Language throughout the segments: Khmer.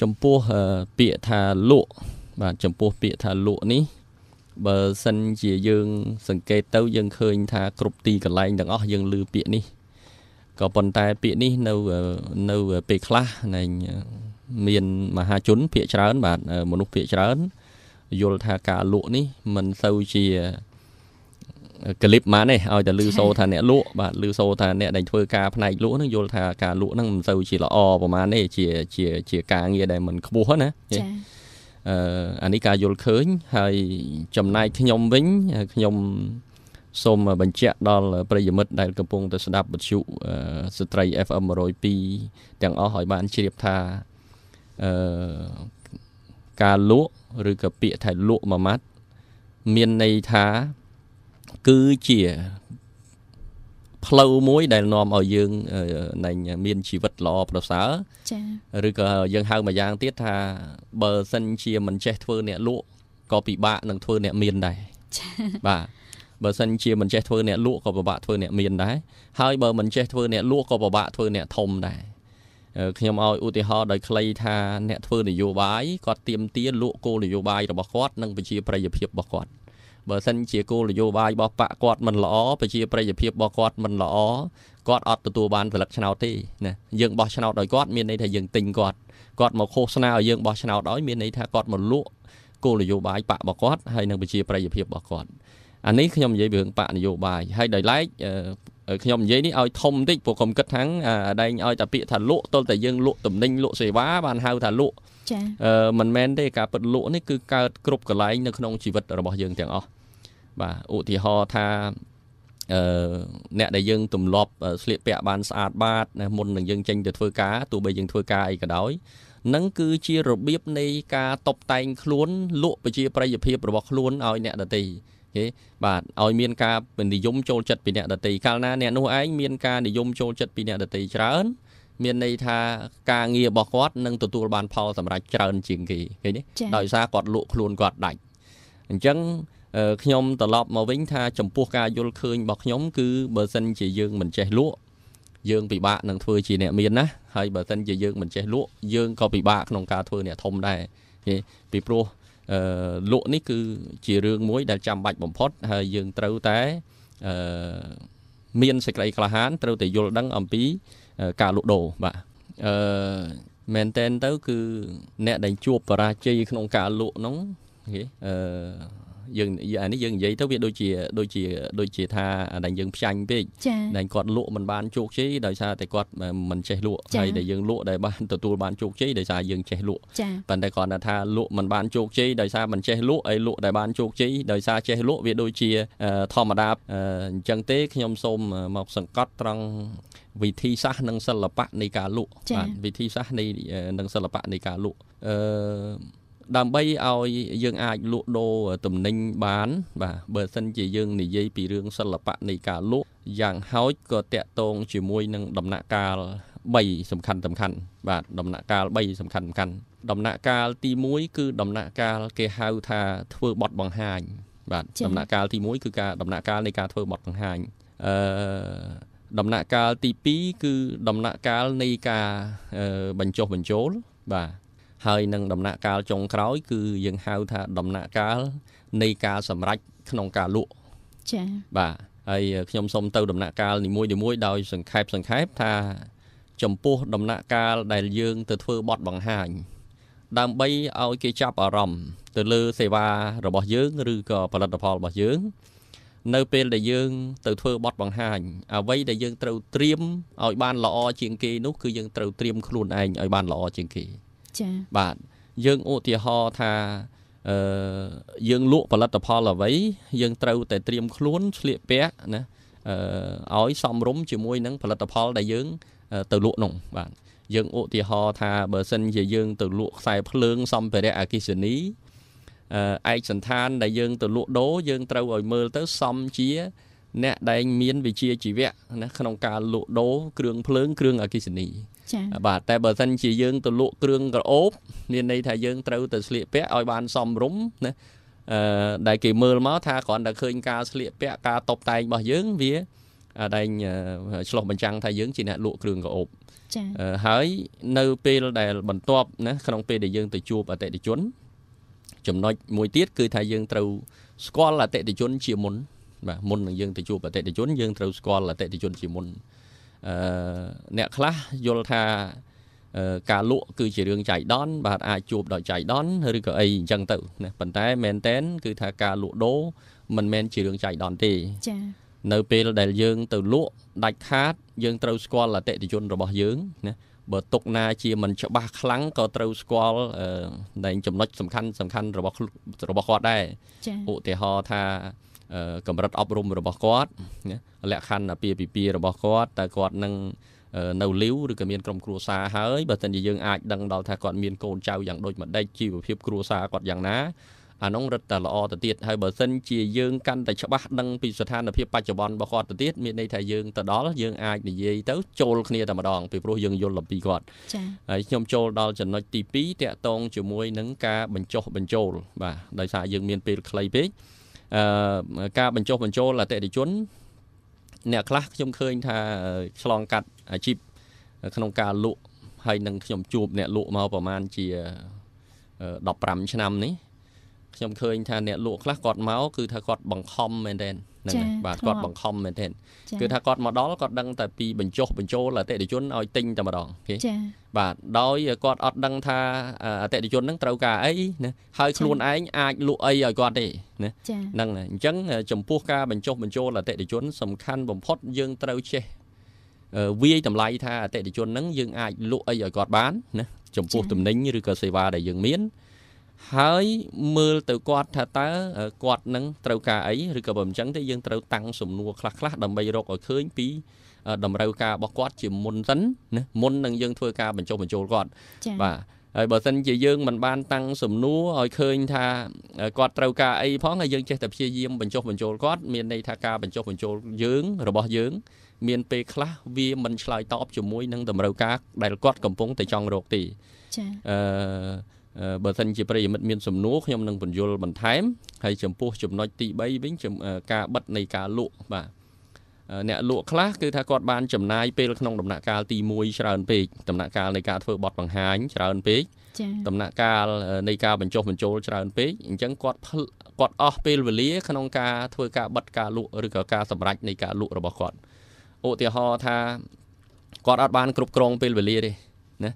ចំពោះពាក្យថាលក់បាទចំពោះពាក្យថាលក់នេះបើសិនជាយើង សង្កេតទៅយើងឃើញថាគ្រប់ទីកន្លែងទាំងអស់យើងឮពាក្យនេះក៏ប៉ុន្តែពាក្យនេះនៅនៅពេលខ្លះនៃមានមហាជនភាកច្រើន បាទមនុស្សភាកច្រើនយល់ថាការលក់នេះមិនសូវជាកលិបមកនេះឲ្យតែលឺសូថាអ្នកលក់បាទលឺសូថាអ្នកដែលធ្វើការផ្នែកលក់ហ្នឹងយល់ថាការលក់ហ្នឹងមិនសូវជាល្អប្រហែលនេះជាជាជាការងារដែលមិនខ្ពស់ណាចាអឺអានេះការយល់ឃើញហើយចំណាយខ្ញុំវិញខ្ញុំសូមបញ្ជាក់ដល់ប្រិយមិត្តដែលកំពុងតែស្ដាប់វិទ្យុស្ត្រី FM 102ទាំងអស់ឲ្យបានជ្រាបថាអឺការលក់ឬក៏ពាក្យថាលក់មួយម៉ាត់មានន័យថាគឺជាផ្លូវមួយដែលនាំឲ្យយើងនឹងមានជីវិតល្អប្រសើរចា៎ឬក៏យើងហៅមួយយ៉ាងទៀតថាបើសិនជាមិនចេះធ្វើអ្នកលក់ក៏ពិបាកនឹងធ្វើអ្នកមានដែរបាទបើសិនជាមិនចេះធ្វើអ្នកលក់ក៏ពិបាកធ្វើអ្នកមានដែរហើយបើមិនចេះធ្វើអ្នកលក់ក៏ពិបាកធ្វើអ្នកធំដែរខ្ញុំឲ្យឧទាហរណ៍ដោយខ្លីថាអ្នកធ្វើនយោបាយគាត់ទៀមទាលក់គោលនយោបាយរបស់គាត់និងប្រជាប្រិយភាពរបស់គាត់បើសិនជាគោលនយោបាយរបស់បកគាត់មិនល្អប្រជាប្រិយភាពរបស់គាត់មិនល្អគាត់អត់ទទួលបានផលិតឆ្នោតទេណាយើងបោះឆ្នោតដោយគាត់មានន័យថាយើងទិញគាត់គាត់មកឃោសនាឲ្យយើងបោះឆ្នោតឲ្យមានន័យថាគាត់មកលក់គោលនយោបាយបករបស់គាត់ហើយនិងប្រជាប្រិយភាពរបស់គាត់អានេះខ្ញុំនិយាយរឿងបកនយោបាយហើយដោយឡែកខ្ញុំនិយាយនេះឲ្យធំបន្តិចព្រោះខ្ញុំគិតថាដែងឲ្យតាពាក្យថាលក់ទល់តែយើងលក់ទំនិញលក់សេវាបានហៅថាលក់ចាមិនមែនទេការពិតលក់នេះគឺកើតគ្រប់កន្លែងនៅក្នុងជីវិតរបស់យើងទាំងអស់បាទឧទាហរណ៍ថាអឺអ្នកដែលយើងទម្លាប់ ស្លៀកពាក់បានស្អាតបាតណាមុននឹងយើងចេញទៅធ្វើការទោះបីយើងធ្វើការអីក៏ដោយនឹងគឺជារបៀបនៃការតបតែង ខ្លួនលក់ប្រជាប្រិយភាពរបស់ខ្លួនឲ្យ អ្នកដទៃគេបាទឲ្យមាន ការនិយមចូលចិត្តពីអ្នកដទៃកាលណាអ្នកនោះឯងមានការនិយមចូលចិត្តពីអ្នកដទៃច្រើនមានន័យថាការងាររបស់គាត់នឹងទទួលបានផលសម្រាប់ច្រើនជាងគេឃើញទេដោយសារគាត់លក់ខ្លួនគាត់ដាច់អញ្ចឹងខ្ញុំត្រឡប់មកវិញ ថាចំពោះការយល់ឃើញរបស់ខ្ញុំ គឺបើសិនជាយើងមិនចេះលក់យើងពិបាកនឹងធ្វើជាអ្នក មានណាហើយបើសិនជាយើងមិនចេះលក់យើងក៏ពិបាកក្នុងការធ្វើអ្នកធំដែរគេពីព្រោះអឺលក់នេះគឺជារឿងមួយ ដែលចាំបាច់បំផុត ហើយយើងត្រូវតែអឺមានសេចក្តីក្លាហានត្រូវតែយល់ដឹងអំពីការលក់ដូរបាទអឺមែនតែនទៅ គឺអ្នកដែលជួបបរាជ័យក្នុងការលក់ហ្នឹងគេអឺយើងអានេះយើងនិយាយទៅវាដូចជាដូចជាដូចជា ថាដែលយើង ផ្សាញ់ពេកដែលគាត់លក់មិនបានជោគជ័យដោយសារតែគាត់មិនចេះលក់ហើយដែលយើងលក់ដែលបានទទួលបានជោគជ័យដោយសារយើងចេះលក់ប៉ុន្តែគាត់ថាលក់មិនបានជោគជ័យដោយសារមិនចេះលក់ហើយលក់ដែលបានជោគជ័យដោយសារចេះលក់វាដូចជាធម្មតាអញ្ចឹងទេខ្ញុំសូមមកសង្កត់ត្រង់វិធីសាស្ត្រនិង សិល្បៈនៃការលក់បាទវិធីសាស្ត្រនៃនិងសិល្បៈនៃការលក់អឺដើម្បីឲ្យយើងអាចលក់ដូរទំនិញបាន បាទបើសិនជាយើងនិយាយពីរឿងសិល្បៈនៃការលក់យ៉ាងហោចក៏តាក់ទងជាមួយនឹងដំណាក់កាល3សំខាន់សំខាន់បាទដំណាក់កាល3សំខាន់សំខាន់ដំណាក់កាលទី1គឺដំណាក់កាល គេហៅថាធ្វើបទបង្ហាញ បាទដំណាក់កាលទី1គឺការដំណាក់កាលនៃការធ្វើបទបង្ហាញអឺដំណាក់កាលទី2គឺដំណាក់កាលនៃការបញ្ចុះបញ្ចូលបាទហើយនឹងដំណាក់កាលចុងក្រោយ គឺយើងហៅថាដំណាក់កាល នៃការសម្រេចក្នុងការលក់ចា៎បាទហើយខ្ញុំសូមទៅដំណាក់កាលនីមួយៗដោយសង្ខេបសង្ខេបថាចំពោះដំណាក់កាល ដែលយើង ទៅធ្វើបទបង្ហាញដើម្បីឲ្យគេចាប់អារម្មណ៍ទៅលើសេវារបស់យើង ឬក៏ផលិតផលរបស់យើងនៅពេលដែលយើងទៅធ្វើបទបង្ហាញអ្វីដែលយើងត្រូវត្រៀមឲ្យបាន ល្អជាងគេនោះគឺយើងត្រូវត្រៀមខ្លួនឯងឲ្យបានល្អជាងគេចា៎បាទយើងឧទាហរណ៍ថាអឺយើងលក់ផលិតផលអ្វី យើងត្រូវតែត្រៀមខ្លួនស្លៀកពាក់ណាអឺឲ្យសមរម្យជាមួយនឹងផលិតផលដែលយើងទៅលក់នោះបាទយើងឧទាហរណ៍ថាបើសិនជាយើងទៅលក់ខ្សែភ្លើងសម្ភារៈអគិសនីឯកសន្តានដែលយើងទៅលក់ដូរយើងត្រូវឲ្យមើលទៅសមជា អ្នកដែលមានវិជាជីវៈណាក្នុងការលក់ដូរគ្រឿងភ្លើងគ្រឿងអគិសនីចា៎បាទតែបើសិនជាយើងទៅលក់គ្រឿងក្រអូបមានន័យថាយើងត្រូវទៅស្លៀកពាក់ឲ្យបានសមរម្យណាអឺដែលគេមើលមកថាគ្រាន់តែឃើញការស្លៀកពាក់ការតុបតែងរបស់យើងវាតែងឆ្លោះបញ្ចាំងថាយើងជាអ្នកលក់គ្រឿងក្រអូបចា៎ហើយនៅពេលដែលបន្ទាប់ណាក្នុងពេលដែលយើងទៅជួបអតិថិជនចំណុចមួយទៀតគឺថាយើងត្រូវស្គាល់អតិថិជនជាមុនបាទមុននឹងយើងទៅជួបអតិថិជនយើងត្រូវស្គាល់អតិថិជនជាមុនអឺអ្នកខ្លះយល់ថាការលក់គឺជារឿងចៃដន្យបាទអាចជួប ដោយចៃដន្យឬក៏អីអញ្ចឹងទៅណាប៉ុន្តែមែនតែនគឺថាការលក់ដូរមិនមែនជារឿងចៃដន្យទេចា៎នៅពេលដែលយើងទៅលក់ដាច់ខាតយើងត្រូវស្គាល់អតិថិជនរបស់យើងណាបើຕົកណា ជាមិនច្បាស់ខ្លាំងក៏ត្រូវស្គាល់ដែលចំណុចសំខាន់សំខាន់របស់របស់គាត់ដែរឧទាហរណ៍ថាកម្រិតអប់រំរបស់គាត់លក្ខខណ្ឌអាពាហ៍ពិពាហ៍របស់គាត់តើគាត់នឹងនៅលីវឬក៏មានក្រុមគ្រួសារហើយបើមិនជាយើងអាចដឹងដល់ថាគាត់មានកូនចៅយ៉ាងដូចម្ដេចជីវភាពគ្រួសារគាត់យ៉ាងណាអានោះរឹតតែល្អទៅទៀតហើយបើសិនជាយើងកាន់តែច្បាស់ដឹងពីស្ថានភាពបច្ចុប្បន្នរបស់គាត់ទៅទៀតមានន័យថាយើងទៅដល់យើងអាចនិយាយទៅចូលគ្នាតែម្ដងពីព្រោះយើងយល់អំពីគាត់ចា៎ហើយខ្ញុំចូលដល់ចំណុចទី2តាក់ទងជាមួយនឹងការបញ្ចុះបញ្ចូលបាទដោយសារយើងមានពេលខ្លីពេកការបញ្ចុះបញ្ចូលអតិថិជន អ្នកខ្លះខ្ញុំឃើញថាឆ្លងកាត់អាជីពក្នុងការលក់ហើយនឹងខ្ញុំជួបអ្នកលក់មកប្រហែលជា15ឆ្នាំនេះខ្ញុំឃើញ ថាអ្នកលក់ខ្លះគាត់មកគឺថាគាត់បង្ខំមែនទែនហ្នឹងបាទគាត់បង្ខំមែនទែនគឺថាគាត់មកដល់គាត់ដឹងតែពីបញ្ចុះបញ្ចូលអតិថិជនឲ្យទិញតែម្ដងគេចាបាទដោយគាត់អត់ដឹងថាអតិថិជនហ្នឹងត្រូវការអីណាហើយខ្លួនឯងអាចលក់អីឲ្យគាត់ទេណាហ្នឹងហើយអញ្ចឹងចំពោះការបញ្ចុះបញ្ចូលអតិថិជនសំខាន់បំផុតយើងត្រូវចេះវាយតម្លៃថាអតិថិជនហ្នឹងយើងអាចលក់អីឲ្យគាត់បានណាចំពោះទំនិញឬក៏សេវាដែលយើងមានហើយមើលទៅគាត់ថាតើគាត់នឹងត្រូវការអីឬក៏បើមិនចឹងទេយើងត្រូវតាំងសំណួរខ្លះខ្លះដើម្បីរកឲ្យឃើញ ពីតម្រូវការរបស់គាត់ជាមុនសិនណាមុននឹងយើងធ្វើការបញ្ចុះបញ្ចូលគាត់បាទហើយបើសិនជាយើងមិនបានតាំងសំណួរឲ្យឃើញ ថាគាត់ត្រូវការអីផងហើយយើងចេះតែព្យាយាមបញ្ចុះបញ្ចូលគាត់មានន័យថាការបញ្ចុះបញ្ចូលយើង របស់យើង មានពេលខ្លះវាមិនឆ្លើយតបជាមួយនឹងតម្រូវការ ដែលគាត់កំពុងតែចង់រកទេចា៎អឺបើសិនជាប្រិយមិត្តមានសំណួរខ្ញុំនឹងបញ្យលបន្ថែមហើយចំពោះចំណុចទី3វិញការបិទនៃការលក់បាទអ្នកលក់ខ្លះគឺថាគាត់បានចំណាយពេលក្នុងដំណាក់កាលទី1ច្រើនពេកដំណាក់កាលនៃការធ្វើបទបង្ហាញច្រើនពេកដំណាក់កាលនៃការបញ្ចុះបញ្ចូលច្រើនពេកអញ្ចឹងគាត់គាត់អស់ពេលវេលាក្នុងការធ្វើការបិទការលក់ឬក៏ការសម្រេចនៃការលក់របស់គាត់ឧទាហរណ៍ថាគាត់អត់បានគ្រប់គ្រងពេលវេលាទេណា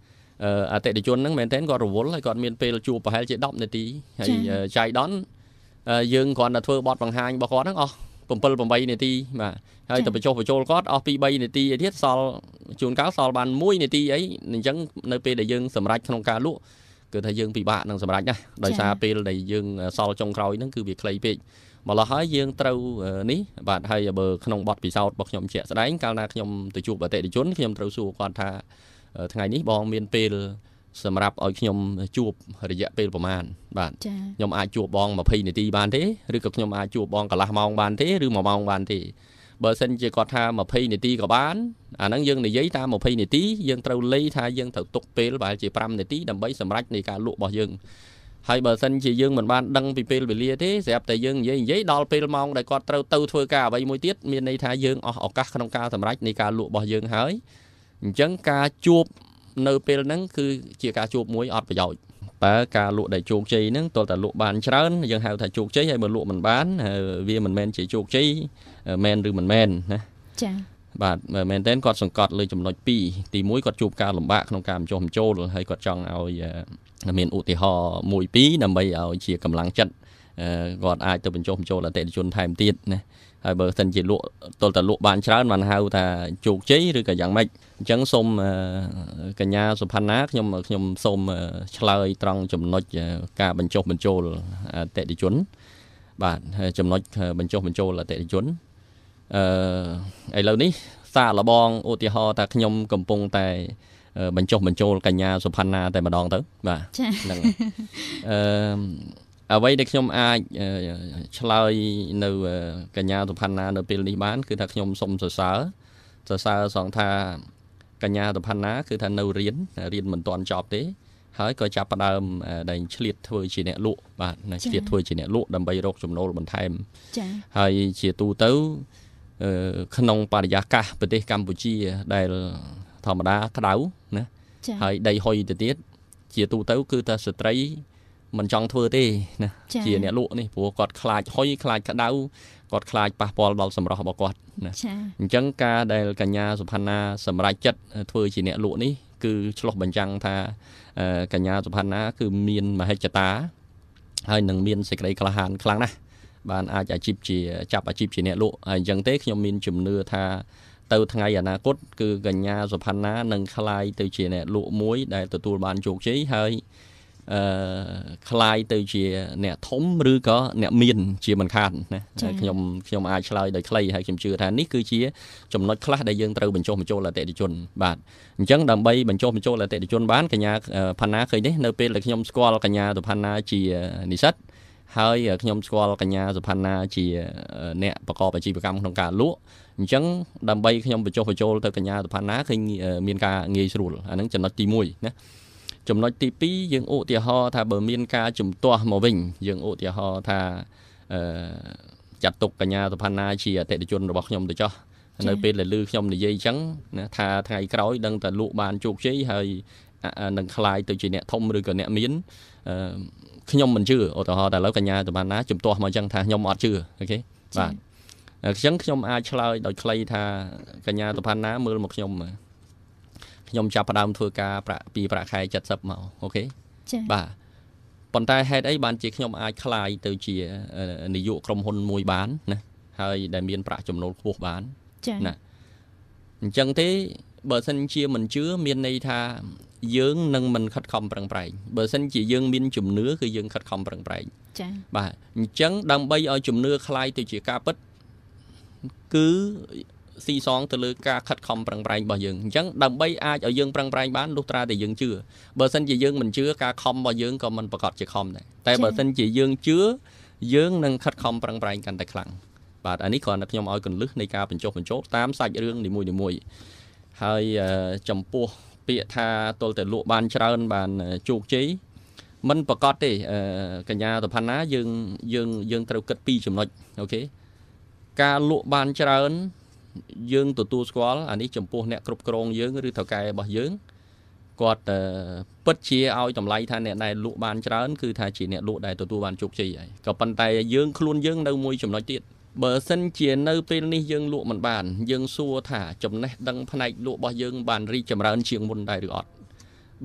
អតិថិជនហ្នឹងមែនទែនគាត់រវល់ហើយគាត់មានពេលជួបប្រហែលជា10នាទី ហើយចៃដនយើងគ្រាន់តែធ្វើបទបង្ហាញរបស់គាត់ហ្នឹងអស់7 8នាទីបាទហើយទៅបញ្ចុះបញ្ចូលគាត់អស់2 3នាទីឯទៀតសល់ជួនកាលសល់បាន1នាទីអីអញ្ចឹងនៅពេលដែលយើងសម្រេចក្នុងការលក់គឺថាយើងពិបាកនឹងសម្រេចណាដោយសារពេលដែលយើងសល់ចុងក្រោយហ្នឹងគឺវាខ្លីពេកម្ល៉េះហើយយើងត្រូវនេះបាទហើយបើក្នុងបទពិសោធន៍របស់ខ្ញុំជាក់ស្ដែងកាលណាខ្ញុំទៅជួបអតិថិជនខ្ញុំត្រូវសួរគាត់ថាថ្ងៃនេះបងមានពេលសម្រាប់ឲ្យខ្ញុំជួបរយៈពេលប្រហែលបាទខ្ញុំអាចជួបបង20នាទីបានទេឬក៏ខ្ញុំអាចជួបបងកន្លះម៉ោងបានទេឬ1ម៉ោងបានទេបើសិនជាគាត់ថា20នាទីក៏បានអាហ្នឹងយើងនិយាយតាម20នាទីយើងត្រូវលេខថាយើងត្រូវទុកពេលប្រហែលជា5នាទីដើម្បីសម្រេចនៃការលក់របស់យើងហើយបើសិនជាយើងមិនបានដឹងពីពេលវេលាទេស្រាប់តែយើងនិយាយនិយាយដល់ពេលម៉ោងដែលគាត់ត្រូវទៅធ្វើការអ្វីមួយទៀតមានន័យថាយើងអស់ឱកាសក្នុងការសម្រេចនៃការលក់របស់យើងហើយអញ្ចឹងការជួបនៅពេលហ្នឹងគឺជាការជួបមួយអត់ប្រយោជន៍បើការលក់ដែលជោគជ័យហ្នឹងទោះតែលក់បានច្រើនយើងហៅថាជោគជ័យហើយបើលក់មិនបានវាមិនមែនជាជោគជ័យមែនឬមិនមែនណាចា៎បាទមែនតើគាត់សង្កត់លើចំណុច2ទី1គាត់ជួបការលំបាកក្នុងការបញ្ចុះបញ្ចូលហើយគាត់ចង់ឲ្យមានឧទាហរណ៍មួយពីរដើម្បីឲ្យជាកម្លាំងចិត្តគាត់អាចទៅបញ្ចុះបញ្ចូលអតិថិជនថែមទៀតណាហើយបើសិនជាលក់ទល់តែលក់បានច្រើន បានហៅ ថាជោគជ័យឬក៏យ៉ាងម៉េចអញ្ចឹងសូមកញ្ញាសុផាន់ណាខ្ញុំខ្ញុំសូមឆ្លើយត្រង់ចំណុចការបញ្ចុះបញ្ចូលអតិថិជន បាទចំណុចបញ្ចុះបញ្ចូលអតិថិជនអឺឥឡូវនេះសារលបងឧទាហរណ៍ថាខ្ញុំកំពុងតែ បញ្ចុះបញ្ចូលកញ្ញាសុផាន់ណាតែម្ដងទៅបាទហ្នឹងអឺអ្វីដែលខ្ញុំអាចឆ្លើយនៅកញ្ញាសុផាន់ណានៅពេលនេះបាន គឺថាខ្ញុំសូមសរសើរសរសើរសងថាកញ្ញាសុផាន់ណាគឺថានៅរៀនរៀនមិនទាន់ចប់ទេ ហើយក៏ចាប់ផ្ដើមដែលឆ្លៀតធ្វើជាអ្នកលក់បាទឆ្លៀតធ្វើជាអ្នកលក់ដើម្បីរកចំណូលបន្ថែមចា៎ហើយជាទូទៅក្នុងបរិយាកាសប្រទេស កម្ពុជាដែលធម្មតាក្តៅណាហើយដីហុយទៅទៀតជាទូទៅ គឺថាស្ត្រីមិនចង់ធ្វើទេណាជាអ្នកលក់នេះព្រោះគាត់ខ្លាចហុយខ្លាចក្តៅគាត់ខ្លាចប៉ះពាល់ដល់សម្រស់របស់គាត់ណាអញ្ចឹងការដែលកញ្ញាសុផាន់ណាសម្រេចចិត្តធ្វើជាអ្នកលក់នេះគឺឆ្លោះបញ្ចាំងថាកញ្ញាសុផាន់ណាគឺមានមហិច្ឆតាហើយនឹងមានសេចក្តីក្លាហានខ្លាំងណាស់បានអាចអាជីពជាចាប់អាជីពជាអ្នកលក់ហើយអញ្ចឹងទេខ្ញុំមានជំនឿថាទៅថ្ងៃអនាគតគឺកញ្ញាសុផាន់ណានឹងក្លាយទៅជាអ្នកលក់មួយដែលទទួលបានជោគជ័យហើយអឺคลายទៅជាអ្នកធំឬក៏អ្នកមាន ជាមិនខាតណាខ្ញុំខ្ញុំអាចឆ្លើយដោយខ្លីហើយខ្ញុំជឿថានេះគឺជាចំណុចខ្លះដែលយើងត្រូវបញ្ចុះបញ្ចូលអតិថិជនបាទអញ្ចឹងដើម្បីបញ្ចុះបញ្ចូលអតិថិជនបានកញ្ញាផាណាឃើញនេះនៅពេលដែលខ្ញុំស្គាល់កញ្ញាសុផាណាជានិស្សិតហើយខ្ញុំស្គាល់កញ្ញាសុផាណាជាអ្នកប្រកបអាជីវកម្មក្នុងការលក់អញ្ចឹងដើម្បីខ្ញុំបញ្ចុះបញ្ចូលទៅកញ្ញាសុផាណាឃើញមានការងាយស្រួលអាហ្នឹងចំណុចទី1ណាចំណុចទី2យើងឧទាហរណ៍ថាបើមាន ការជំទាស់មកវិញយើងឧទាហរណ៍ថាអឺចាត់ទុកកញ្ញាសុផាណាជាអតិថិជនរបស់ខ្ញុំទៅចោះនៅ ពេលដែលឮខ្ញុំនិយាយអញ្ចឹងណាថាថ្ងៃក្រោយដឹងតែលក់បានជោគជ័យហើយនឹងคลายទៅជាអ្នកធំឬក៏អ្នកមានខ្ញុំមិនជឿឧទាហរណ៍តែឥឡូវកញ្ញាសុផាណាជំទាស់មកអញ្ចឹងថាខ្ញុំអត់ជឿអូខេបាទអញ្ចឹងខ្ញុំអាចឆ្លើយដោយគ្លីថាកញ្ញាសុផាណាមើលមកខ្ញុំខ្ញុំចាប់ផ្ដើមធ្វើការប្រាក់ពីប្រាក់ខែ70មកអូខេចា៎បាទប៉ុន្តែហេតុអីបានជាខ្ញុំអាចคลายទៅជានាយកក្រុមហ៊ុនមួយ បានណាហើយដែលមានប្រាក់ចំណូលខ្ពស់បានចា៎ណាអញ្ចឹងទេបើសិនជាមិនជឿមានន័យថា យើងនឹងមិនខិតខំប្រឹងប្រែងបើសិនជាយើង មានជំនឿគឺយើងខិតខំប្រឹងប្រែងចា៎បាទអញ្ចឹងដើម្បីឲ្យជំនឿคลายទៅជាការពិតគឺស៊ីសងទៅលើការខិតខំប្រឹងប្រែងរបស់យើងអញ្ចឹងដើម្បីអាចឲ្យយើងប្រឹងប្រែងបានលុះត្រាតែយើងជឿបើមិនជាយើងមិនជឿការខំរបស់យើងក៏មិនប្រកបជាខំដែរតែបើមិនជាយើងជឿយើងនឹងខិតខំប្រឹងប្រែងកាន់តែខ្លាំងបាទអានេះគ្រាន់តែខ្ញុំឲ្យកលឹះនៃការបញ្ចុះបញ្ចោតាមសាច់រឿងនីមួយៗហើយចំពោះពាក្យថាទល់តែលក់បានច្រើនបានជោគជ័យมันប្រកាសទេកញ្ញាតផាណាយើងយើងយើងត្រូវគិតពីចំណុចអូខេការលក់បានច្រើនយើងទទួលស្គាល់អានេះចំពោះ អ្នកគ្រប់គ្រងយើងឬថៅកែរបស់យើងគាត់ពិតជាឲ្យតម្លៃថាអ្នកដែលលក់បានច្រើនគឺថាជាអ្នកលក់ដែលទទួលបានជោគជ័យហើយក៏ប៉ុន្តែយើងខ្លួនយើងនៅមួយចំណុចទៀតបើសិនជានៅពេលនេះយើងលក់មិនបាន យើងសួរថាចំណេះដឹងផ្នែក លក់របស់យើង បានរីកចម្រើន ជាងមុនដែរឬអត់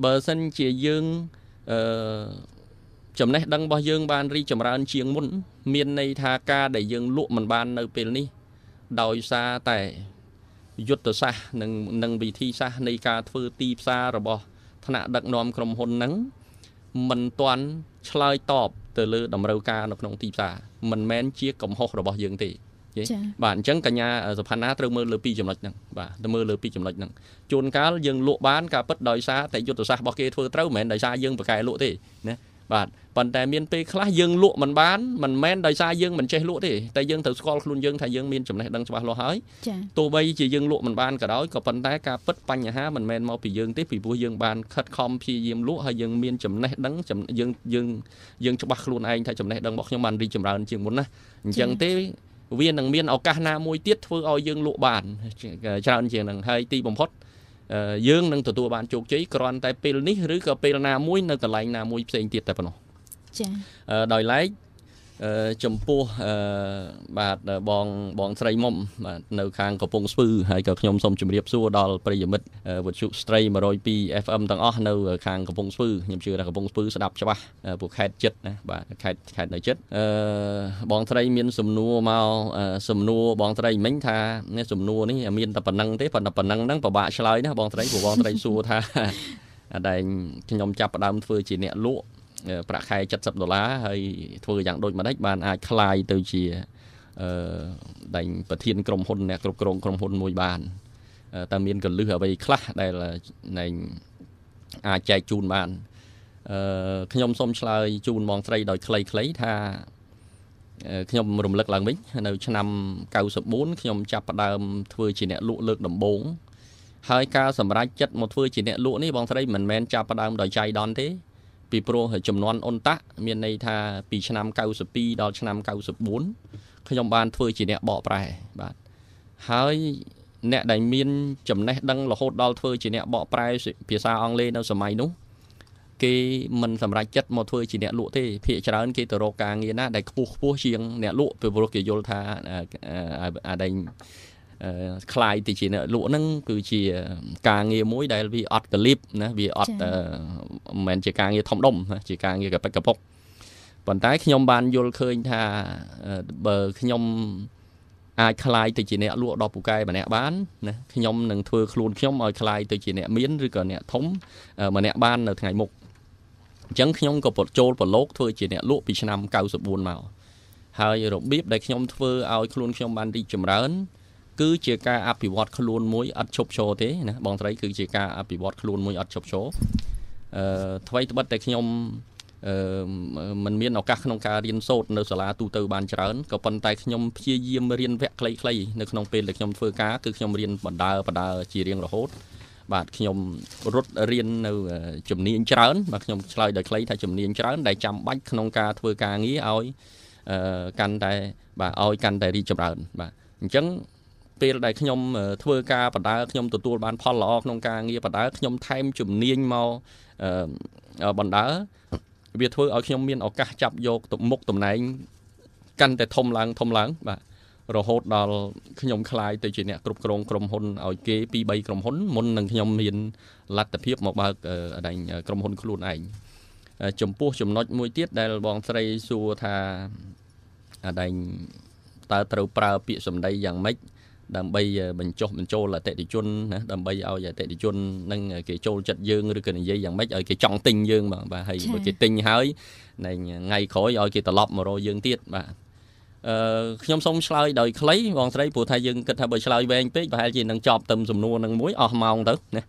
បើសិនជាយើងអឺចំណេះដឹងរបស់យើង បានរីកចម្រើន ជាងមុនមានន័យថាការដែលយើងលក់មិនបាននៅពេលនេះដោយសារតែយុទ្ធសាស្ត្រនិងនិងវិធីសាស្ត្រនៃការធ្វើទីផ្សាររបស់ថ្នាក់ដឹកនាំក្រុមហ៊ុនហ្នឹងមិនទាន់ឆ្លើយតបទៅលើតម្រូវការនៅក្នុងទីផ្សារមិនមែនជាកំហុសរបស់យើងទេ បាទអញ្ចឹងកញ្ញាសុផាណាត្រូវមើលលើពីចំណុចហ្នឹងបាទទៅមើលលើពីចំណុចហ្នឹងជួនកាលយើងលក់បានការពិតដោយសារតែយុទ្ធសាស្ត្ររបស់គេធ្វើត្រូវមិនមែនដោយសារយើងប្រកែលក់ទេណាបាទប៉ុន្តែមានពេលខ្លះយើងលក់មិនបានមិនមែនដោយសារយើងមិនចេះលក់ទេតែយើងត្រូវស្គាល់ខ្លួនយើងថាយើងមានចំណេះដឹងច្បាស់លាស់ហើយទោះបីជាយើងលក់មិនបានក៏ដោយក៏ប៉ុន្តែការពិតបញ្ហាមិនមែនមកពីយើងទេពីព្រោះយើងបានខិតខំព្យាយាមលក់ហើយយើងមានចំណេះដឹងយើងយើងយើងច្បាស់ខ្លួនឯងថាចំណេះដឹងរបស់ខ្ញុំបានរីកចម្រើនជាងមុនណាអញ្ចឹងទេវានឹងមានឱកាសណាមួយទៀតធ្វើឲ្យយើង លក់បានច្រើនជាងនឹងហើយទីបំផុតយើងនឹងទទួលបានជោគជ័យគ្រាន់តែពេលនេះឬក៏ពេលណាមួយនៅកន្លែងណាមួយផ្សេងទៀតតែប៉ុណ្ណោះចា៎ដោយឡែកចំពោះបាទបងបងស្រីមុំបាទនៅ ខាងកំពង់ស្ពឺហើយក៏ខ្ញុំសូមជម្រាបសួរដល់ប្រិយមិត្តវិទ្យុស្ត្រី102 FM ទាំងអស់នៅខាងកំពង់ស្ពឺខ្ញុំជឿថាកំពង់ស្ពឺស្ដាប់ច្បាស់ពួកខេត្តចិត្តណាបាទខេត្តខេត្តនៅចិត្តអឺបងស្រី មាន សំណួរមកសំណួរបងស្រីមិញថាសំណួរនេះមានតែប៉ុណ្ណឹងទេប៉ុន្តែប៉ុណ្ណឹងហ្នឹងពិបាកឆ្លើយណាបងស្រីព្រោះបងស្រីសួរថាអដែងខ្ញុំចាប់ផ្ដើមធ្វើជាអ្នកលក់ប្រាក់ខែ70ដុល្លារហើយធ្វើយ៉ាងដូចម្ដេចបានអាចคลายទៅជាអឺដេញប្រធានក្រុមហ៊ុនអ្នកគ្រប់គ្រងក្រុមហ៊ុនមួយបានតើមានកលឹះអ្វីខ្លះដែលណែងអាចចែកជូនបានអឺខ្ញុំសូមឆ្លើយជូនមកស្រីដោយខ្លីៗថាខ្ញុំរំលឹកឡើងវិញនៅ ឆ្នាំ94ខ្ញុំចាប់ផ្ដើមធ្វើជាអ្នកលក់លើកដំបូង ហើយការសម្រេចចិត្តមកធ្វើជាអ្នកលក់នេះបងស្រីមិនមែនចាប់ផ្ដើមដោយចៃដន្យទេពីព្រោះចំនួនអ៊ុនតាក់មានន័យថាពីឆ្នាំ92ដល់ឆ្នាំ94ខ្ញុំបានធ្វើជាអ្នកបកប្រែបាទហើយអ្នកដែលមានចំណេះដឹងរហូតដល់ធ្វើជាអ្នកបកប្រែភាសាអង់គ្លេសនៅសម័យនោះគេមិនសម្រេចចិត្តមកធ្វើជាអ្នកលក់ទេ ភាគច្រើន គេទៅរកការងារណាដែលខ្ពស់ខ្ពស់ជាងអ្នកលក់ពីព្រោះគេយល់ថាអាដែងคลายទៅជាអ្នកលក់ហ្នឹងគឺជាការងារមួយដែលវាអត់កលិបណាវាអត់មិនមែនជាការងារធំដុំជាការងារកប៉ិកកប៉ុកប៉ុន្តែខ្ញុំបានយល់ឃើញថាបើខ្ញុំអាចคลายទៅជាអ្នកលក់ដល់ពូកែម្នាក់បានណាខ្ញុំនឹងធ្វើខ្លួនខ្ញុំឲ្យคลายទៅជាអ្នកមានឬក៏អ្នកធំម្នាក់បាននៅថ្ងៃមុខអញ្ចឹងខ្ញុំក៏ពត់ចូលប្រឡូកធ្វើជាអ្នក លក់ពីឆ្នាំ94មកហើយរបៀបដែលខ្ញុំធ្វើឲ្យខ្លួនខ្ញុំបានរីកចម្រើនគឺជាការអភិវឌ្ឍខ្លួនមួយអត់ឈប់ឈរទេណាបងស្រីគឺជាការអភិវឌ្ឍខ្លួនមួយអត់ឈប់ឈរអឺថ្មីត្បិតតែខ្ញុំអឺมันមានឱកាសក្នុងការរៀនសូត្រនៅសាលាទូទៅបានច្រើនក៏ប៉ុន្តែខ្ញុំព្យាយាមរៀនវគ្គខ្លីៗនៅក្នុងពេលដែលខ្ញុំធ្វើការគឺខ្ញុំរៀនបណ្ដើបណ្ដើជារៀងរហូត បាទខ្ញុំរត់រៀននៅជំនាញច្រើន បាទខ្ញុំឆ្លើយដោយខ្លីថាជំនាញច្រើនដែលចាំបាច់ក្នុងការធ្វើការងារឲ្យកាន់តែបាទឲ្យកាន់តែរីកចម្រើនបាទអញ្ចឹងពេលដែលខ្ញុំធ្វើការបដើខ្ញុំទទួលបាន ផលល្អក្នុងការងារបដើខ្ញុំថែមជំនាញមកបណ្ដើវាធ្វើឲ្យខ្ញុំមានឱកាសចាប់យកទៅមុខតំណែង កាន់តែធំឡើងធំឡើង បាទរហូតដល់ខ្ញុំคลายទៅជាអ្នកគ្រប់គ្រងក្រុមហ៊ុនឲ្យគេ2 3ក្រុមហ៊ុនមុននឹងខ្ញុំមានលទ្ធភាព មកបើកអដែងក្រុមហ៊ុនខ្លួនឯងចំពោះចំណុចមួយទៀតដែលបងស្រីសួរថាអដែងតើត្រូវប្រើពាក្យសម្ដីយ៉ាងម៉េចដើម្បីបញ្ចុះបញ្ចូលអតិថិជនណាដើម្បីឲ្យអតិថិជននឹងគេចូលចិត្តយើងឬក៏និយាយយ៉ាងម៉េចឲ្យគេចង់ទិញយើងបាទបាទហើយបើគេទិញហើយថ្ងៃក្រោយឲ្យគេត្រឡប់មករកយើងទៀតបាទអឺខ្ញុំសូមឆ្លើយដោយខ្លីបងស្រីព្រោះថាយើងគិតថាបើឆ្លើយវែងពេកប្រហែលជានឹងចប់ទៅសំណួរនឹងមួយអស់ម៉ោងទៅណា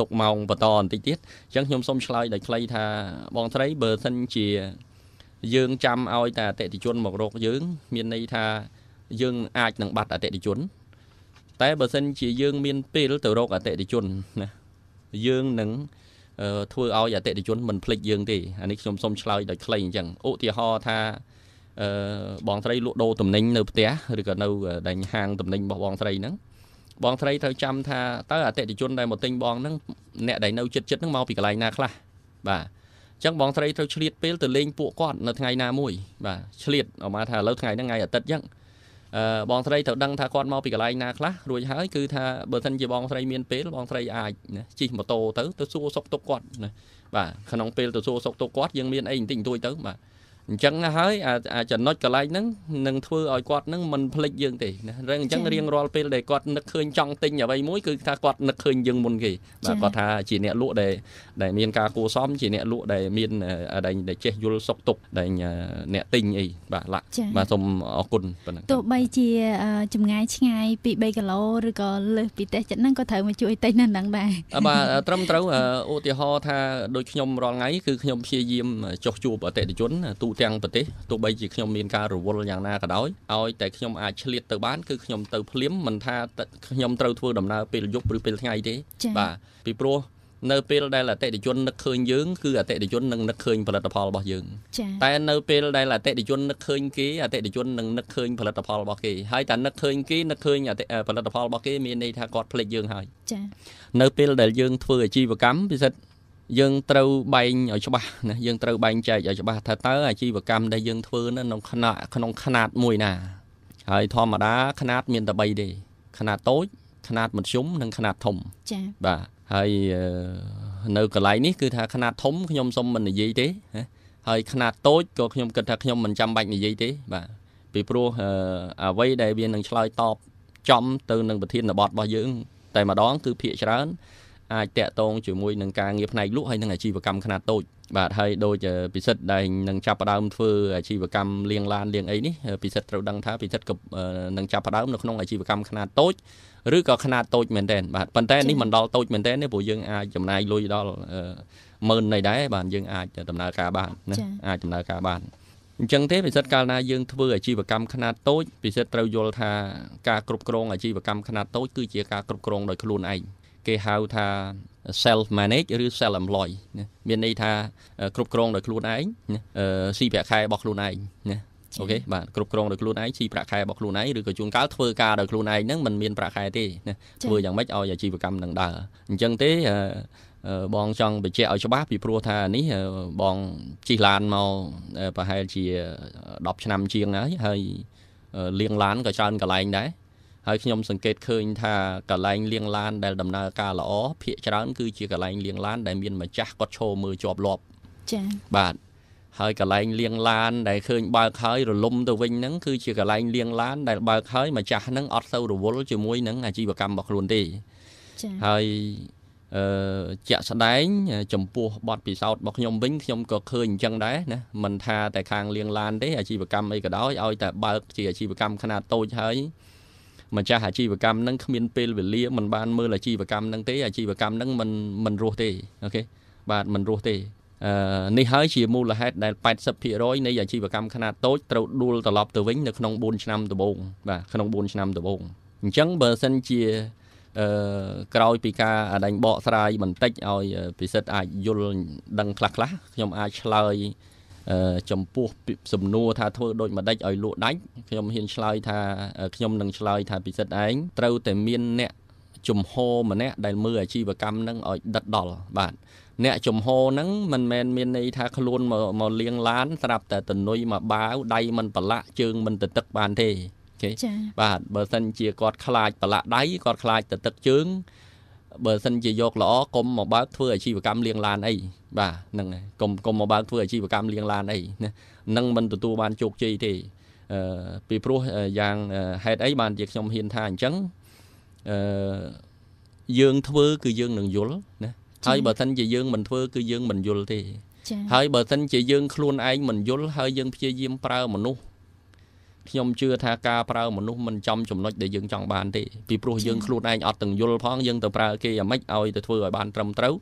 ទុកម៉ោងបន្តបន្តិចទៀតអញ្ចឹងខ្ញុំសូមឆ្លើយដោយខ្លីថាបងស្រីបើសិនជាយើងចាំឲ្យតែអតិថិជនមករកយើងមានន័យថាយើងអាចនឹងបាត់អតិថិជនតែបើសិនជាយើងមានពេលទៅរកអតិថិជនណាយើងនឹងធ្វើឲ្យអតិថិជនមិនភ្លេចយើងទេអានេះខ្ញុំសូមឆ្លើយដោយខ្លីអញ្ចឹងឧទាហរណ៍ថាអឺបងស្រីលក់ដូរទំនិញនៅផ្ទះឬក៏នៅដែងហាងទំនិញរបស់បងស្រីហ្នឹងបងស្រីត្រូវចាំថាតើអតិថិជនដែលមកទិញបងហ្នឹងអ្នកដែលនៅចិត្តចិត្តហ្នឹងមកពីកន្លែងណាខ្លះបាទអញ្ចឹងបងស្រីត្រូវឆ្លៀតពេលទៅលេងពួកគាត់នៅថ្ងៃណាមួយបាទឆ្លៀតអមថាឥឡូវថ្ងៃហ្នឹងថ្ងៃអាទិត្យអញ្ចឹងបងស្រីត្រូវដឹងថាគាត់មកពីកន្លែងណាខ្លះរួចហើយគឺថាបើសិនជាបងស្រីមានពេលបងស្រីអាចណាជិះម៉ូតូទៅទៅសួរសុកទុកគាត់ណាបាទក្នុងពេលទៅសួរសុកទុកគាត់យើងមានអីបន្តិចបន្តួចទៅបាទអញ្ចឹងហើយអាចំណុចកន្លែងហ្នឹងនឹងធ្វើឲ្យគាត់ហ្នឹងមិនភ្លេចយើងទេណារឿងអញ្ចឹងរៀងរាល់ពេលដែលគាត់នឹកឃើញចង់ទិញអ្វីមួយគឺថាគាត់នឹកឃើញយើងមុនគេបាទគាត់ថាជាអ្នកលក់ដែលដែលមានការគួសមជាអ្នកលក់ដែលមានដែលចេះយល់សុខទុក្ខដែលអ្នកទិញអីបាទឡាក់បាទសូមអរគុណប៉ុណ្ណឹងទោះបីជាចម្ងាយឆ្ងាយពី3គីឡូឬក៏លើសពីផ្ទះចិត្តហ្នឹងក៏ត្រូវមកជួយទិញនៅហ្នឹងដែរបាទត្រឹមត្រូវឧទាហរណ៍ថាដូចខ្ញុំរាល់ថ្ងៃគឺខ្ញុំព្យាយាមចុះជួបអតិថិជនទូទាំងប្រទេសទោះបីជាខ្ញុំមានការរវល់យ៉ាងណាក៏ដោយឲ្យតែខ្ញុំអាចឆ្លៀតទៅបានគឺខ្ញុំទៅភ្លាមមិនថាខ្ញុំត្រូវធ្វើដំណើរពេលយប់ឬពេលថ្ងៃទេបាទពីព្រោះនៅពេលដែលអតិថិជននឹកឃើញយើងគឺអតិថិជននឹងនឹកឃើញផលិតផលរបស់យើងតែនៅពេលដែលអតិថិជននឹកឃើញគេអតិថិជននឹងនឹកឃើញផលិតផលរបស់គេហើយតែនឹកឃើញគេនឹកឃើញផលិតផលរបស់គេមានន័យថាគាត់ភ្លេចយើងហើយចា៎នៅពេលដែលយើងធ្វើអាជីវកម្មពិសិដ្ឋយើងត្រូវបែងឲ្យច្បាស់ណាយើងត្រូវបែងចែកឲ្យច្បាស់ថាតើអាជីវកម្មដែលយើងធ្វើនៅក្នុងຂະណាក្នុងຂະណាតមួយណាហើយធម្មតាຂະណាតមានតែ3ទេຂະណាតតូចຂະណាតមធ្យមនិងຂະណាតធំចា៎បាទហើយនៅកន្លែងនេះគឺថាຂະណាតធំខ្ញុំសុំមិននិយាយទេណាហើយຂະណាតតូចក៏ខ្ញុំគិតថាខ្ញុំមិនចាំបាច់និយាយទេបាទពីព្រោះអ្វីដែលវានឹងឆ្លើយតបចំទៅនឹងប្រធានបទរបស់យើង តែម្ដងគឺភាកច្រើនអាចតាក់ទងជាមួយនឹងការងារផ្នែកលក់ហើយនឹងអាជីវកម្មខ្នាតតូចបាទហើយដូចពិសិដ្ឋដែលនឹងចាប់ផ្ដើមធ្វើអាជីវកម្មលាងឡានលាងអីនេះពិសិដ្ឋត្រូវដឹងថាពិសិដ្ឋក៏នឹងចាប់ផ្ដើមនៅក្នុងអាជីវកម្មខ្នាតតូចឬក៏ខ្នាតតូចមែនតើបាទប៉ុន្តែនេះមិនដល់តូចមែនតើព្រោះយើងអាចចំណាយលុយដល់ម៉ឺននៃដែរបាទយើងអាចដំណើរការបានណាអាចដំណើរការបានអញ្ចឹងទេពិសិដ្ឋកាលណាយើង ធ្វើអាជីវកម្មខ្នាតតូច ពិសិដ្ឋត្រូវយល់ថាការគ្រប់គ្រងអាជីវកម្មខ្នាតតូចគឺជាការគ្រប់គ្រងដោយខ្លួនឯងគេហៅថា self manage ឬ self employ ណាមានន័យថាគ្រប់គ្រងដោយខ្លួនឯងស៊ីប្រាក់ខែរបស់ខ្លួនឯងណាអូខេបាទគ្រប់គ្រងដោយខ្លួនឯងស៊ីប្រាក់ខែរបស់ខ្លួនឯងឬក៏ជួនកាលធ្វើការដោយខ្លួនឯងហ្នឹងมันមានប្រាក់ខែទេណាធ្វើយ៉ាងម៉េចឲ្យអាជីវកម្មនឹងដើរអញ្ចឹងទេបងចង់បញ្ជាក់ឲ្យច្បាស់ពីព្រោះថានេះបងជិះឡានមកប្រហែលជា10ឆ្នាំជាងហើយហើយលៀងឡានក៏ច្រើនកន្លែងដែរហើយខ្ញុំសង្កេតឃើញ ថាកន្លែងលៀងឡានដែលដំណើរការល្អភាកច្រើន គឺជាកន្លែងលៀងឡានដែលមានម្ចាស់គាត់ឈរមើលជាប់លាប់ចា៎បាទហើយកន្លែងលៀងឡានដែលឃើញបើកហើយរលំទៅវិញហ្នឹងគឺជាកន្លែងលៀងឡានដែលបើកហើយម្ចាស់ហ្នឹងអត់សូវរវល់ជាមួយនឹងអាជីវកម្មរបស់ខ្លួនទេចា៎ហើយអឺជាក់ស្ដែងចំពោះបទពិសោធន៍របស់ខ្ញុំវិញខ្ញុំក៏ឃើញអញ្ចឹងដែរណាមិនថាតែខាងលៀងឡានទេអាជីវកម្មអីក៏ដោយឲ្យតែបើកជាអាជីវកម្មខ្នាតតូចហើយម្ចាស់អាជីវកម្មនឹងគ្មានពេលវេលាមិនបានមើលអាជីវកម្មនឹងទេអាជីវកម្មនឹងមិនមិនរស់ទេអូខេបាទមិនរស់ទេអឺនេះហើយជាមូលហេតុដែល80%នៃអាជីវកម្មខ្នាតតូចត្រូវដួលត្រឡប់ទៅវិញនៅក្នុង4ឆ្នាំដំបូងបាទក្នុង4ឆ្នាំដំបូងអញ្ចឹងបើសិនជាអឺក្រោយពីការដែងបកស្រាយបន្តិចឲ្យពិសិដ្ឋអាចយល់ដឹងខ្លះៗខ្ញុំអាចឆ្លើយចំពោះសំណួរថាធ្វើដូចម្ដេចឲ្យលក់ដាច់ខ្ញុំហ៊ានឆ្លើយថាខ្ញុំនឹងឆ្លើយថាពិសិដ្ឋឯងត្រូវតែមានអ្នកជំហរម្នាក់ដែលមើលអាជីវកម្មនឹងឲ្យដិតដល់បាទអ្នកជំហរហ្នឹងមិនមែនមានន័យថាខ្លួនមកលៀងឡានស្រាប់តែតនុយមកបាវដៃមិនប្រឡាក់ជើងមិនទៅទឹកបានទេចា៎បាទបើសិនជាគាត់ខ្លាចប្រឡាក់ដៃគាត់ខ្លាចទៅទឹកជើងបើសិនជាយកល្អកុំមកបើកធ្វើអាជីវកម្មលៀងឡានអីបាទហ្នឹងហើយកុំកុំមកបើកធ្វើអាជីវកម្មលៀងឡានអីណានឹងមិនទទួលបានជោគជ័យទេអឺពីព្រោះយ៉ាងហេតុអីបានជាខ្ញុំហ៊ានថាអញ្ចឹងអឺយើងធ្វើគឺយើងនឹងយល់ណាហើយបើសិនជាយើងមិនធ្វើគឺយើងមិនយល់ទេហើយបើសិនជាយើងខ្លួនឯងមិនយល់ហើយយើងព្យាយាមប្រើមនុស្សខ្ញុំជឿថាការប្រើមនុស្សមិនចំចំណុចដែលយើងចង់បានទេពីព្រោះយើងខ្លួនឯងអត់ទាំងយល់ផងយើងទៅប្រើគេយ៉ាងម៉េចឲ្យទៅធ្វើឲ្យបានត្រឹមត្រូវ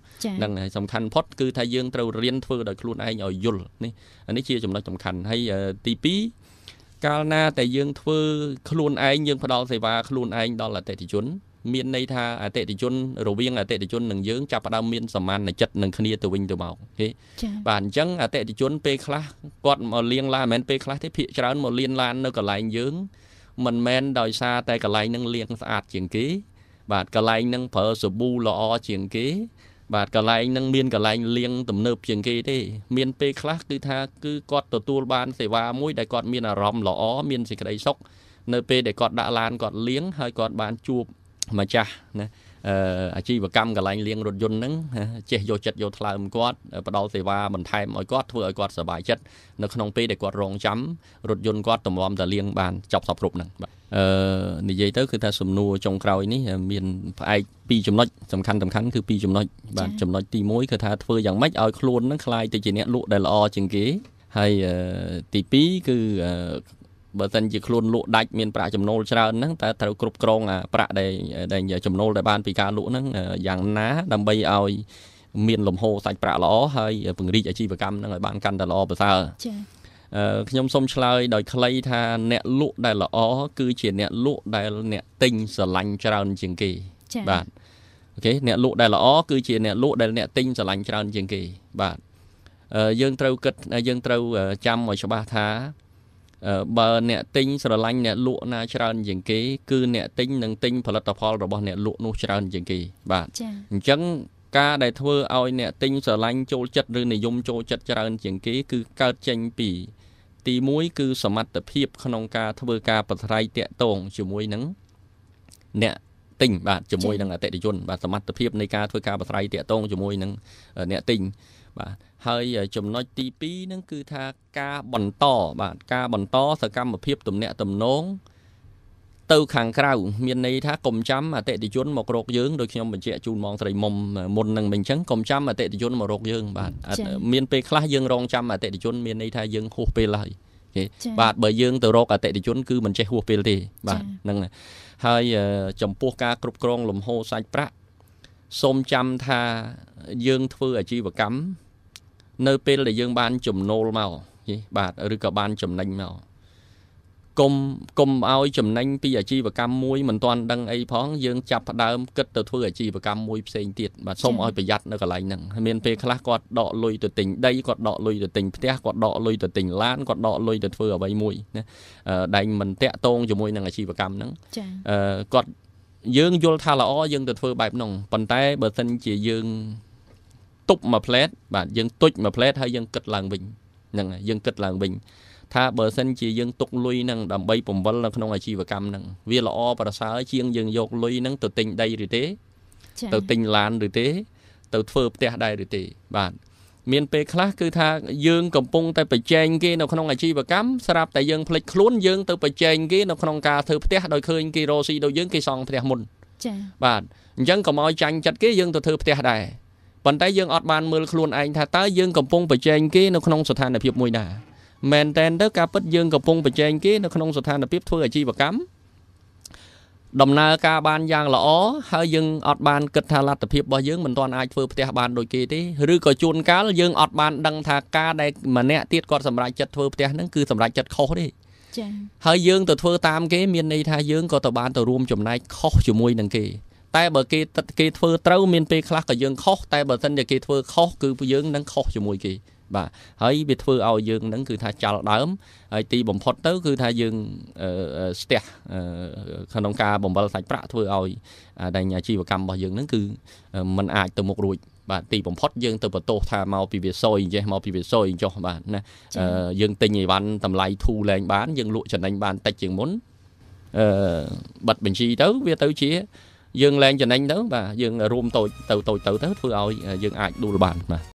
នឹងសំខាន់ផុតគឺថាយើងត្រូវរៀនធ្វើដោយខ្លួនឯងឲ្យយល់នេះនេះជាចំណុចសំខាន់ហើយទី2កាលណាតែយើងធ្វើខ្លួនឯងយើងផ្ដល់សេវាខ្លួនឯងដល់អតិថិជនមានន័យថាអតិថិជន រវាងអតិថិជននិងយើងចាប់ផ្ដើមមានសមានចិត្តនឹងគ្នាទៅវិញទៅមកគេបាទអញ្ចឹងអតិថិជនពេលខ្លះគាត់មកលៀងឡានមិនមែនពេលខ្លះទេភាកច្រើនមកលៀងឡាននៅកន្លែងយើង មិនមែនដោយសារតែកន្លែងនឹងលៀងស្អាតជាងគេ បាទកន្លែងនឹងប្រើសាប៊ូល្អជាងគេ បាទកន្លែងនឹងមានកន្លែងលៀងទំនើបជាងគេទេមានពេលខ្លះគឺថាគឺគាត់ទទួលបាន សេវាមួយដែលគាត់មានអារម្មណ៍ល្អមានសេចក្តីសុខនៅពេលដែលគាត់ដាក់ឡានគាត់លៀងហើយគាត់បានជួបម្ចាស់ណាអាជីវកម្មកន្លែងលាងរថយន្តហ្នឹងចេះយកចិត្តយកថ្លើមគាត់ផ្ដល់សេវាបន្ថែមឲ្យគាត់ធ្វើឲ្យគាត់សប្បាយចិត្តនៅក្នុងពេលដែលគាត់រងចាំរថយន្តគាត់តម្រាំតែលាងបានចប់សពគ្រប់ហ្នឹងបាទអឺនិយាយទៅគឺថាសំណួរចុងក្រោយនេះមានផ្អែកពីរចំណុចសំខាន់សំខាន់គឺពីរចំណុចបាទចំណុចទី1គឺថាធ្វើយ៉ាងម៉េចឲ្យខ្លួនហ្នឹងคล้ายទៅជាអ្នកលក់ដែលល្អជាងគេហើយទី2គឺបើសិនជាខ្លួនលក់ដាច់មានប្រាក់ចំណូលច្រើនហ្នឹងតើត្រូវគ្រប់គ្រងអាប្រាក់ដែលដែលចំណូលដែលបានពីការលក់ហ្នឹងយ៉ាងណា ដើម្បីឲ្យ មានលំហូរសាច់ប្រាក់ល្អហើយពង្រីកអាជីវកម្មហ្នឹងឲ្យបានកាន់តែល្អប្រសើរចា៎ខ្ញុំសូមឆ្លើយដោយខ្លីថាអ្នកលក់ដែលល្អគឺជាអ្នកលក់ដែលអ្នកទិញស្រឡាញ់ច្រើនជាងគេបាទអូខេអ្នកលក់ដែលល្អគឺជាអ្នកលក់ដែលអ្នកទិញស្រឡាញ់ច្រើនជាងគេបាទយើងត្រូវគិតយើងត្រូវចាំឲ្យច្បាស់ថាបើអ្នកទិញស្រឡាញ់អ្នកលក់ណា ច្រើនជាងគេគឺអ្នកទិញនឹងទិញផលិតផលរបស់អ្នកលក់នោះច្រើនជាងគេ បាទអញ្ចឹងការដែលធ្វើឲ្យអ្នកទិញស្រឡាញ់ចូលចិត្តឬនិយមចូលចិត្តច្រើន ជាងគេគឺកើតចេញពី ទី1គឺសមត្ថភាព ក្នុងការធ្វើការប្រស្រ័យតាក់ទងជាមួយនឹងអ្នកទិញបាទជាមួយនឹងអតិថិជនបាទសមត្ថភាពនៃការធ្វើការប្រស្រ័យតាក់ទងជាមួយនឹងអ្នកទិញបាទហើយចំណុចទី2នឹងគឺថាការបន្ត បាទការបន្ត សកម្មភាពទំនាក់ទំនងទៅខាងក្រៅមានន័យថាកុំចាំអតិថិជនមករកយើងដោយខ្ញុំបញ្ជាក់ជូនមកស្រីមុំមុននឹងមិញអញ្ចឹងកុំចាំអតិថិជនមករកយើងបាទមានពេលខ្លះយើងរងចាំអតិថិជនមានន័យថាយើងហួសពេលហើយគេបាទបើយើងទៅរកអតិថិជនគឺមិនចេះហួសពេលទេ បាទហ្នឹងហើយចំពោះការគ្រប់គ្រង លំហូរសាច់ប្រាក់សូមចាំថាយើងធ្វើអាជីវកម្មនៅពេលដែលយើងបានចំណូលមកបាទឬក៏បានចំណេញមកគុំគុំឲ្យចំណេញពីអាជីវកម្មមួយមិនទាន់ដឹងអីផងយើងចាប់ផ្ដើមគិតទៅធ្វើអាជីវកម្មមួយផ្សេងទៀតបាទសូមឲ្យប្រយ័ត្ននៅកន្លែងហ្នឹងមានពេលខ្លះគាត់ដកលុយទៅទិញដីគាត់ដកលុយទៅទិញផ្ទះគាត់ដកលុយទៅទិញឡានគាត់ដកលុយទៅធ្វើអ្វីមួយណាដែលមិនតាក់ទងជាមួយនឹងអាជីវកម្មហ្នឹងគាត់យើងយល់ថាល្អយើងទៅធ្វើបែបហ្នឹងប៉ុន្តែបើសិនជាយើងទប់មួយផ្លែតបាទយើងទុចមួយផ្លែតហើយយើងគិតឡើងវិញហ្នឹងហើយយើងគិតឡើងវិញថាបើសិនជាយើងទុកលុយហ្នឹងដើម្បីបំពេញនៅក្នុងអាជីវកម្មហ្នឹងវាល្អប្រសើរជាងយើងយកលុយហ្នឹងទៅទិញដីឬទេទៅទិញឡានឬទេទៅធ្វើផ្ទះដែរឬទេ បាទមានពេលខ្លះគឺថាយើងកំពុងតែប្រជែងគេនៅក្នុងអាជីវកម្មស្រាប់តែយើងភ្លេចខ្លួនយើងទៅប្រជែងគេនៅក្នុងការធ្វើផ្ទះដោយឃើញគេរស់ស៊ីដូចយើងគេសង់ផ្ទះមុនចា៎បាទអញ្ចឹងកុំឲ្យចាញ់ចិត្តគេយើងទៅធ្វើផ្ទះដែរប៉ុន្តែយើងអត់បានមើលខ្លួនឯងថាតើយើងកំពុងប្រជែងគេនៅក្នុងស្ថានភាពមួយណាមែនតែនទៅការពិតយើងកំពុងប្រជែងគេនៅក្នុងស្ថានភាពធ្វើអាជីវកម្មដំណើរការបានយ៉ាងល្អហើយយើងអត់បានគិតថាលទ្ធភាពរបស់យើងមិនទាន់អាចធ្វើផ្ទះបានដូចគេទេឬក៏ជួនកាលយើងអត់បានដឹងថាការដែលម្នាក់ទៀតគាត់សម្រេចចិត្តធ្វើផ្ទះហ្នឹងគឺសម្រេចចិត្តខុសទេចា៎ហើយយើងទៅធ្វើតាមគេមានន័យថាយើងក៏ទៅបានទៅរួមចំណែកខុសជាមួយនឹងគេតែបើគេគេធ្វើត្រូវមានពេលខ្លះក៏យើងខុសតែបើមិនតែគេធ្វើខុសគឺយើងនឹងខុសជាមួយគេ បាទហើយវាធ្វើឲ្យយើងនឹងគឺថាចាល់ដើមហើយទីបំផុតទៅគឺថាយើងស្ទះក្នុងការបំពេញសាច់ប្រាក់ធ្វើឲ្យដែងអាជីវកម្មរបស់យើងនឹងគឺมันអាចទៅមុខរួចបាទទីបំផុតយើងទៅបន្ទោសថាមកពីវាសុយចេះមកពីវាសុយចុះបាទណាយើង ទិញអីវ៉ាន់តម្លៃធូរលែងបានយើងលក់ចំណេញបានតិចជាងមុនអឺប័ណ្ណបញ្ជីទៅវាទៅជាយើងឡើងចំណេញទៅបាទយើងរួមតូចទៅតូចទៅទៅធ្វើឲ្យយើងអាចដួលបានបាទ